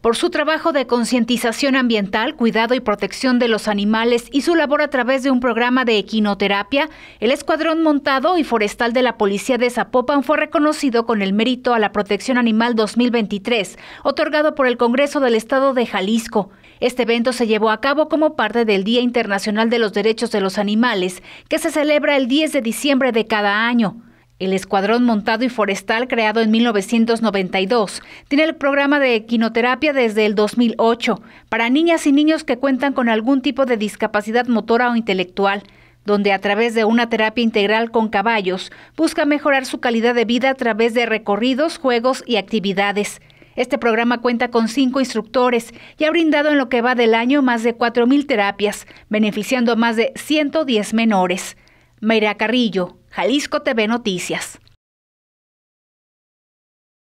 por su trabajo de concientización ambiental, cuidado y protección de los animales y su labor a través de un programa de equinoterapia, el Escuadrón Montado y Forestal de la Policía de Zapopan fue reconocido con el mérito a la Protección Animal 2023, otorgado por el Congreso del Estado de Jalisco. Este evento se llevó a cabo como parte del Día Internacional de los Derechos de los Animales, que se celebra el 10 de diciembre de cada año. El Escuadrón Montado y Forestal, creado en 1992, tiene el programa de equinoterapia desde el 2008 para niñas y niños que cuentan con algún tipo de discapacidad motora o intelectual, donde a través de una terapia integral con caballos busca mejorar su calidad de vida a través de recorridos, juegos y actividades. Este programa cuenta con cinco instructores y ha brindado en lo que va del año más de 4.000 terapias, beneficiando a más de 110 menores. Mayra Carrillo, Jalisco TV Noticias.